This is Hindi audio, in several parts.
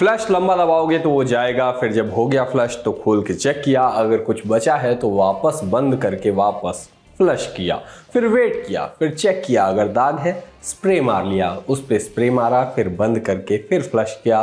फ्लश लंबा दबाओगे तो वो जाएगा फिर जब हो गया फ्लश तो खोल के चेक किया अगर कुछ बचा है तो वापस बंद करके वापस फ्लश किया फिर वेट किया फिर चेक किया अगर दाग है स्प्रे मार लिया उस पर स्प्रे मारा फिर बंद करके फिर फ्लश किया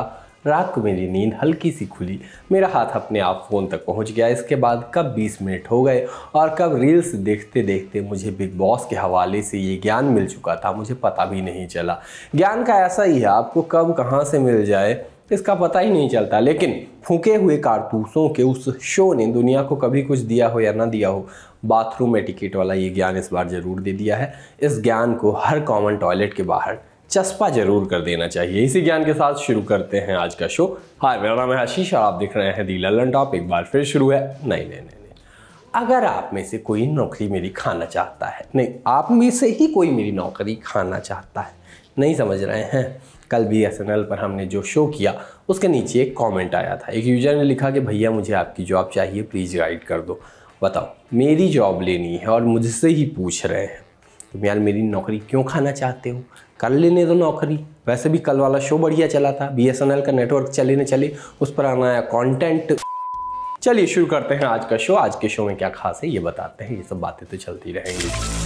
रात को मेरी नींद हल्की सी खुली मेरा हाथ अपने आप फ़ोन तक पहुंच गया इसके बाद कब 20 मिनट हो गए और कब रील्स देखते देखते मुझे बिग बॉस के हवाले से ये ज्ञान मिल चुका था मुझे पता भी नहीं चला ज्ञान का ऐसा ही है आपको कब कहाँ से मिल जाए इसका पता ही नहीं चलता लेकिन फूके हुए कारतूसों के उस शो ने दुनिया को कभी कुछ दिया हो या ना दिया हो बाथरूम में टिकट वाला ये ज्ञान इस बार ज़रूर दे दिया है इस ज्ञान को हर कॉमन टॉयलेट के बाहर चस्पा जरूर कर देना चाहिए इसी ज्ञान के साथ शुरू करते हैं आज का शो हाय मेरा नाम है आशीष और आप देख रहे हैं दी ललन टॉप एक बार फिर शुरू है नहीं नहीं नहीं अगर आप में से कोई नौकरी मेरी खाना चाहता है नहीं आप में से ही कोई मेरी नौकरी खाना चाहता है नहीं समझ रहे हैं कल बी एस एन एल पर हमने जो शो किया उसके नीचे एक कमेंट आया था एक यूजर ने लिखा कि भैया मुझे आपकी जॉब चाहिए प्लीज़ गाइड कर दो बताओ मेरी जॉब लेनी है और मुझसे ही पूछ रहे हैं तुम यार मेरी नौकरी क्यों खाना चाहते हो कर लेने दो नौकरी वैसे भी कल वाला शो बढ़िया चला था बी का नेटवर्क चले न चले उस पर आना आया कॉन्टेंट चलिए शुरू करते हैं आज का शो आज के शो में क्या खास है ये बताते हैं ये सब बातें तो चलती रहेंगी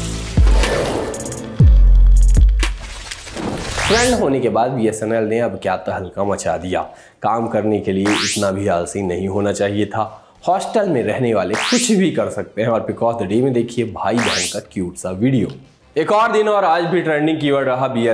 ट्रेंड होने के बाद बी ने अब क्या तहलका तो मचा दिया काम करने के लिए इतना भी आलसी नहीं होना चाहिए था हॉस्टल में रहने वाले कुछ भी कर सकते हैं और बिकॉज द डे में देखिए भाई बहन का क्यूट सा वीडियो एक और दिन और आज भी ट्रेंडिंग कीवर्ड रहा बी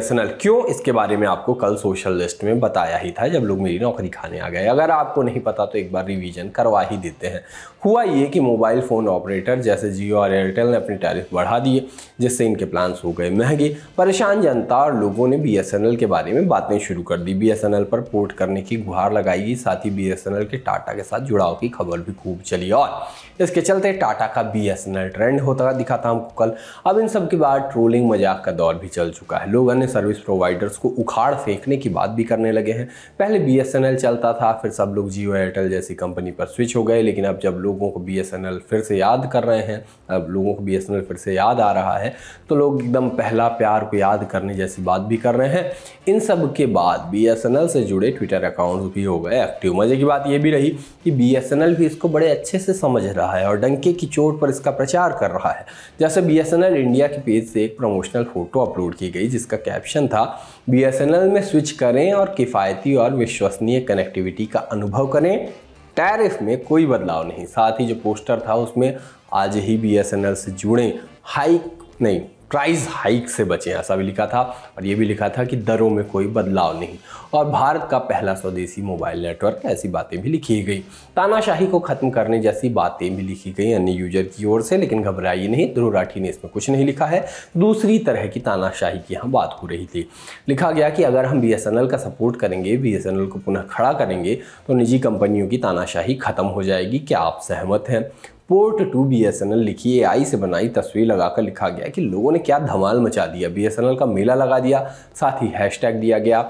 क्यों इसके बारे में आपको कल सोशल लिस्ट में बताया ही था जब लोग मेरी नौकरी खाने आ गए अगर आपको नहीं पता तो एक बार रिवीजन करवा ही देते हैं हुआ ये कि मोबाइल फ़ोन ऑपरेटर जैसे जियो और एयरटेल ने अपनी टैरिफ बढ़ा दिए जिससे इनके प्लान्स हो गए महंगे परेशान जनता और लोगों ने बी के बारे में बातें शुरू कर दी बी पर पोर्ट करने की गुहार लगाई गई साथ ही बी के टाटा के साथ जुड़ाव की खबर भी खूब चली और इसके चलते टाटा का बी ट्रेंड होता दिखा था हमको कल अब इन सब के बाद ट्रोलिंग मजाक का दौर भी चल चुका है लोग अन्य सर्विस प्रोवाइडर्स को उखाड़ फेंकने की बात भी करने लगे हैं पहले बी चलता था फिर सब लोग जियो एयरटेल जैसी कंपनी पर स्विच हो गए लेकिन अब जब लोगों को बी फिर से याद कर रहे हैं अब लोगों को बी फिर से याद आ रहा है तो लोग एकदम पहला प्यार को याद करने जैसी बात भी कर रहे हैं इन सब के बाद बी से जुड़े ट्विटर अकाउंट भी हो गए एक्टिव मज़े की बात यह भी रही कि बी भी इसको बड़े अच्छे से समझ रहा है और डंके की चोट पर इसका प्रचार कर रहा है जैसे बी इंडिया के पेज से से एक प्रमोशनल फ़ोटो अपलोड की गई जिसका कैप्शन था बीएसएनएल में स्विच करें और किफ़ायती और विश्वसनीय कनेक्टिविटी का अनुभव करें टैरिफ में कोई बदलाव नहीं साथ ही जो पोस्टर था उसमें आज ही बी से जुड़ें हाइक नहीं प्राइस हाइक से बचें ऐसा भी लिखा था और ये भी लिखा था कि दरों में कोई बदलाव नहीं और भारत का पहला स्वदेशी मोबाइल नेटवर्क ऐसी बातें भी लिखी गई तानाशाही को ख़त्म करने जैसी बातें भी लिखी गई अन्य यूजर की ओर से लेकिन घबराइए नहीं ध्रुव राठी ने इसमें कुछ नहीं लिखा है दूसरी तरह की तानाशाही की यहाँ बात हो रही थी लिखा गया कि अगर हम बी का सपोर्ट करेंगे बी को पुनः खड़ा करेंगे तो निजी कंपनियों की तानाशाही खत्म हो जाएगी क्या आप सहमत हैं port to B S N L लिखी ए आई से बनाई तस्वीर लगाकर लिखा गया कि लोगों ने क्या धमाल मचा दिया बी एस एन एल का मेला लगा दिया साथ ही हैशटैग दिया गया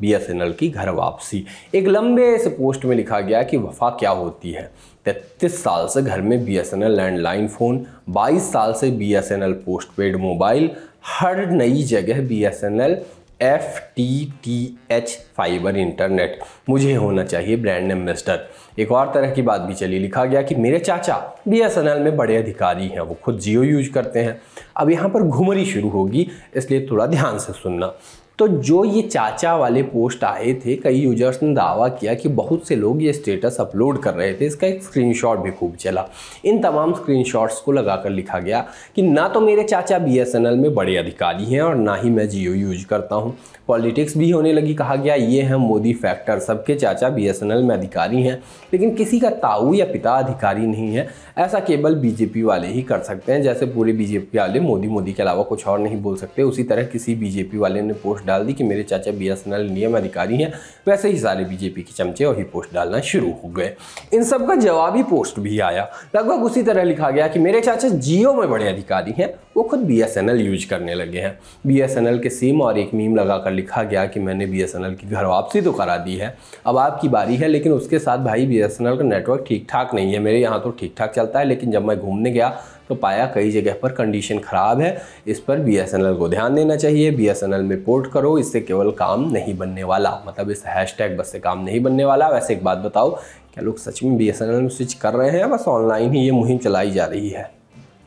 बी एस एन एल की घर वापसी एक लंबे से पोस्ट में लिखा गया कि वफा क्या होती है तैतीस साल से घर में B S N L landline phone बाईस साल से B S N L post paid mobile हर नई जगह B S N L F T T H fibre internet मुझे होना चाहिए ब्रांड एम्बेसडर एक और तरह की बात भी चली लिखा गया कि मेरे चाचा बी में बड़े अधिकारी हैं वो खुद जियो यूज करते हैं अब यहाँ पर घुमरी शुरू होगी इसलिए थोड़ा ध्यान से सुनना तो जो ये चाचा वाले पोस्ट आए थे कई यूजर्स ने दावा किया कि बहुत से लोग ये स्टेटस अपलोड कर रहे थे इसका एक स्क्रीनशॉट भी खूब चला इन तमाम स्क्रीनशॉट्स को लगाकर लिखा गया कि ना तो मेरे चाचा बीएसएनएल में बड़े अधिकारी हैं और ना ही मैं जियो यूज करता हूँ पॉलिटिक्स भी होने लगी कहा गया ये है मोदी फैक्टर सबके चाचा बी में अधिकारी हैं लेकिन किसी का ताऊ या पिता अधिकारी नहीं है ऐसा केवल बीजेपी वाले ही कर सकते हैं जैसे पूरे बीजेपी वाले मोदी मोदी के अलावा कुछ और नहीं बोल सकते उसी तरह किसी बीजेपी वाले ने पोस्ट पोस्ट डाल दी कि मेरे चाचा बी एस एन एल नियम अधिकारी हैं वैसे ही सारे बीजेपी के चमचे ही पोस्ट डालना शुरू हो गए इन सब का जवाबी पोस्ट भी आया लगभग उसी तरह लिखा गया कि मेरे चाचा जियो में बड़े अधिकारी हैं वो खुद B S N L use करने लगे हैं बी एस एन एल के सिम और एक मीम लगा कर लिखा गया कि मैंने बी एस एन एल की घर वापसी तो करा दी है अब आपकी बारी है लेकिन उसके साथ भाई बी एस एन एल का नेटवर्क ठीक ठाक नहीं है मेरे यहाँ तो ठीक ठाक चलता है लेकिन जब मैं घूमने गया तो पाया कई जगह पर कंडीशन ख़राब है इस पर बी को ध्यान देना चाहिए बी में पोर्ट करो इससे केवल काम नहीं बनने वाला मतलब इस हैशटैग बस से काम नहीं बनने वाला वैसे एक बात बताओ क्या लोग सच में बी में स्विच कर रहे हैं बस ऑनलाइन ही ये मुहिम चलाई जा रही है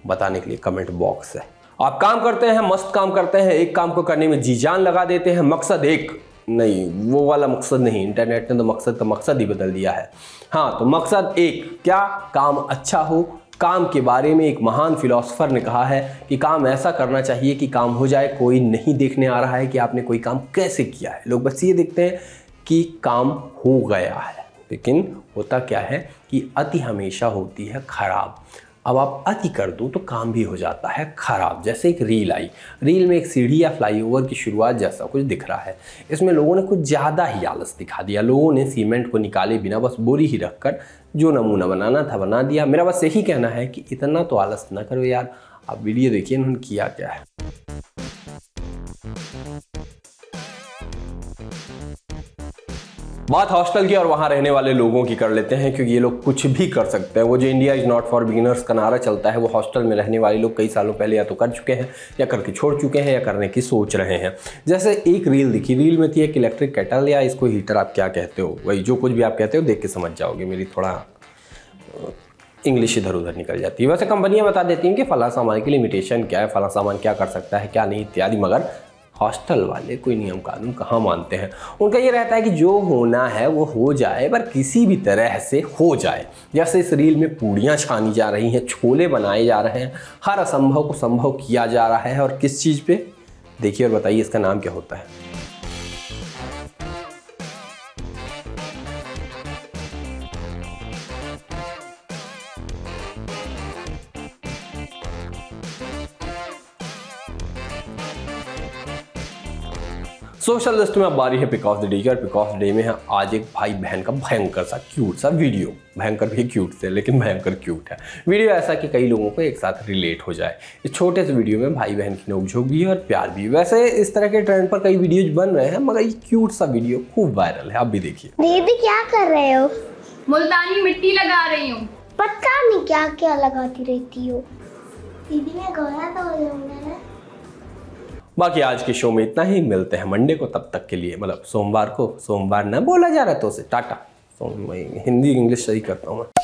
बताने के लिए कमेंट बॉक्स है आप काम करते हैं मस्त काम करते हैं एक काम को करने में जी जान लगा देते हैं मकसद एक नहीं वो वाला मकसद नहीं इंटरनेट ने तो मकसद का तो मकसद ही बदल दिया है हाँ तो मकसद एक क्या काम अच्छा हो काम के बारे में एक महान फिलोसोफर ने कहा है कि काम ऐसा करना चाहिए कि काम हो जाए कोई नहीं देखने आ रहा है कि आपने कोई काम कैसे किया है लोग बस ये देखते हैं कि काम हो गया है लेकिन होता क्या है कि अति हमेशा होती है खराब अब आप अति कर दूँ तो काम भी हो जाता है ख़राब जैसे एक रील आई रील में एक सीढ़ी या फ्लाईओवर की शुरुआत जैसा कुछ दिख रहा है इसमें लोगों ने कुछ ज़्यादा ही आलस दिखा दिया लोगों ने सीमेंट को निकाले बिना बस बोरी ही रखकर जो नमूना बनाना था बना दिया मेरा बस यही कहना है कि इतना तो आलस ना करो यार आप वीडियो देखिए उन्होंने किया क्या है बात हॉस्टल की और वहाँ रहने वाले लोगों की कर लेते हैं क्योंकि ये लोग कुछ भी कर सकते हैं वो जो India is not for beginners का नारा चलता है वो हॉस्टल में रहने वाले लोग कई सालों पहले या तो कर चुके हैं या करके छोड़ चुके हैं या करने की सोच रहे हैं जैसे एक रील दिखी रील में थी एक इलेक्ट्रिक कैटल या इसको हीटर आप क्या कहते हो वही जो कुछ भी आप कहते हो देख के समझ जाओगे मेरी थोड़ा इंग्लिश इधर उधर निकल जाती है वैसे कंपनियां बता देती हैं कि फला सामान की लिमिटेशन क्या है फला सामान क्या कर सकता है क्या नहीं इत्यादि मगर हॉस्टल वाले कोई नियम कानून कहाँ मानते हैं उनका ये रहता है कि जो होना है वो हो जाए पर किसी भी तरह से हो जाए जैसे इस रील में पूड़ियाँ छानी जा रही हैं छोले बनाए जा रहे हैं हर असंभव को संभव किया जा रहा है और किस चीज़ पे देखिए और बताइए इसका नाम क्या होता है सोशल लिस्ट में अब बारी है पिक ऑफ द डे की और पिक ऑफ द डे में है आज एक भाई बहन का भयंकर सा क्यूट सा वीडियो भयंकर भी क्यूट से लेकिन भयंकर क्यूट है वीडियो ऐसा कि कई लोगों को एक साथ रिलेट हो जाए इस छोटे से वीडियो में भाई बहन की नोकझोंक भी है और प्यार भी वैसे इस तरह के ट्रेंड पर कई वीडियोज बन रहे हैं मगर ये क्यूट सा वीडियो खूब वायरल है आप भी देखिए दीदी क्या कर रहे हो मुल्तानी मिट्टी लगा रही हूँ पता नहीं क्या क्या लगाती रहती हो दीदी ने गया था बाकी आज के शो में इतना ही मिलते हैं मंडे को तब तक के लिए मतलब सोमवार को सोमवार ना बोला जा रहा तो उसे टाटा हिंदी इंग्लिश सही करता हूँ मैं